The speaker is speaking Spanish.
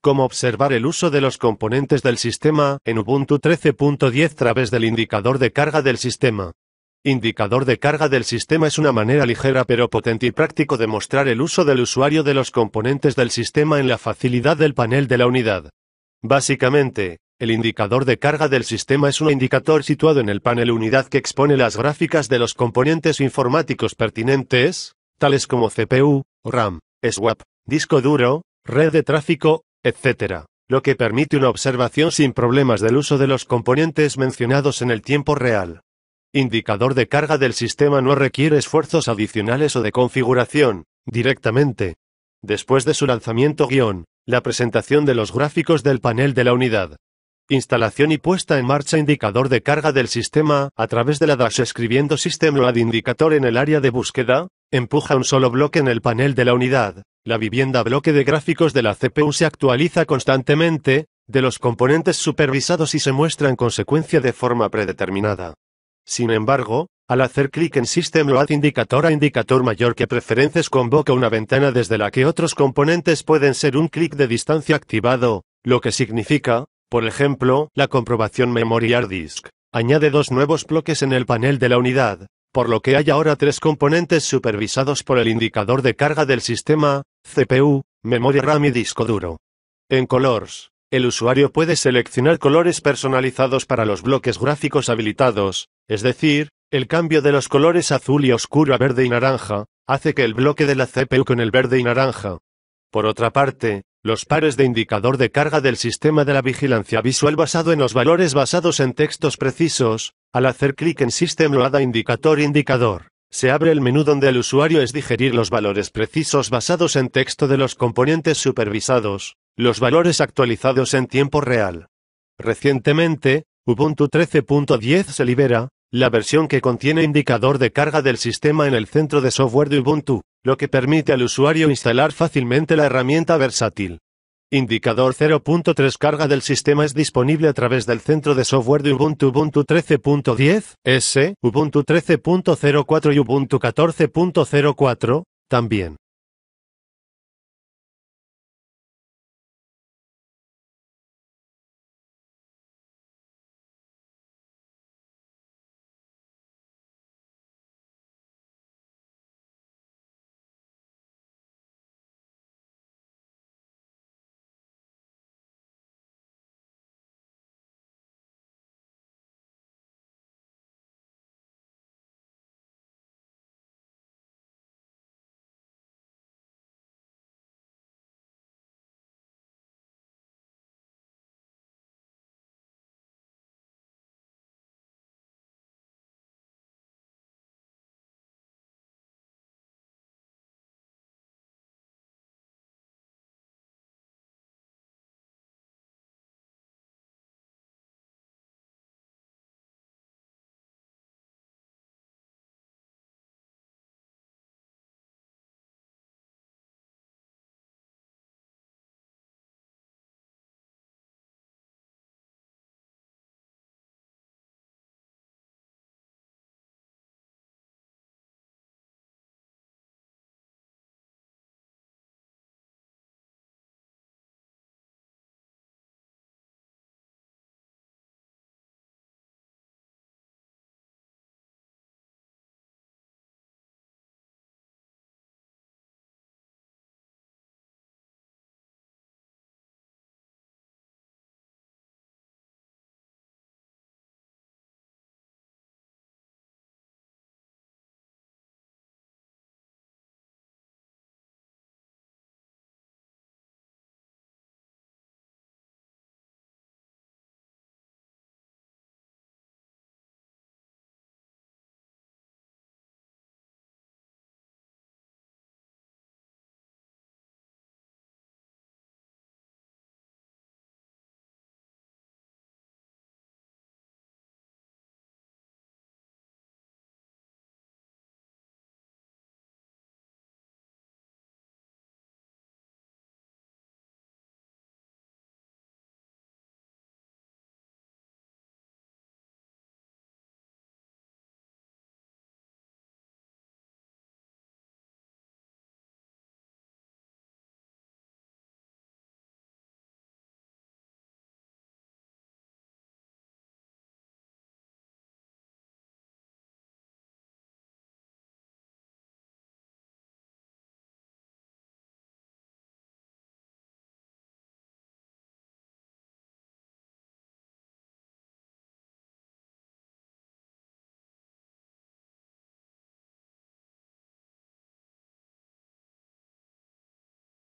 cómo observar el uso de los componentes del sistema en Ubuntu 13.10 a través del indicador de carga del sistema. Indicador de carga del sistema es una manera ligera pero potente y práctico de mostrar el uso del usuario de los componentes del sistema en la facilidad del panel de la unidad. Básicamente, el indicador de carga del sistema es un indicador situado en el panel unidad que expone las gráficas de los componentes informáticos pertinentes, tales como CPU, RAM, SWAP, disco duro, red de tráfico, etc., lo que permite una observación sin problemas del uso de los componentes mencionados en el tiempo real. Indicador de carga del sistema no requiere esfuerzos adicionales o de configuración, directamente. Después de su lanzamiento guión, la presentación de los gráficos del panel de la unidad. Instalación y puesta en marcha indicador de carga del sistema a través de la dash escribiendo System Load Indicator en el área de búsqueda, empuja un solo bloque en el panel de la unidad, la vivienda bloque de gráficos de la CPU se actualiza constantemente, de los componentes supervisados y se muestra en consecuencia de forma predeterminada. Sin embargo, al hacer clic en System Load Indicator a Indicator Mayor que Preferences convoca una ventana desde la que otros componentes pueden ser un clic de distancia activado, lo que significa, por ejemplo, la comprobación Memory Hard Disk. Añade dos nuevos bloques en el panel de la unidad, por lo que hay ahora tres componentes supervisados por el indicador de carga del sistema, CPU, memoria RAM y disco duro. En Colors, el usuario puede seleccionar colores personalizados para los bloques gráficos habilitados, es decir, el cambio de los colores azul y oscuro a verde y naranja, hace que el bloque de la CPU con el verde y naranja. Por otra parte, los pares de indicador de carga del sistema de la vigilancia visual basado en los valores basados en textos precisos, al hacer clic en System Loada Indicator Indicador, se abre el menú donde el usuario es digerir los valores precisos basados en texto de los componentes supervisados, los valores actualizados en tiempo real. Recientemente, Ubuntu 13.10 se libera, la versión que contiene indicador de carga del sistema en el centro de software de Ubuntu, lo que permite al usuario instalar fácilmente la herramienta versátil. Indicador 0.3 carga del sistema es disponible a través del centro de software de Ubuntu Ubuntu 13.10, S, Ubuntu 13.04 y Ubuntu 14.04, también.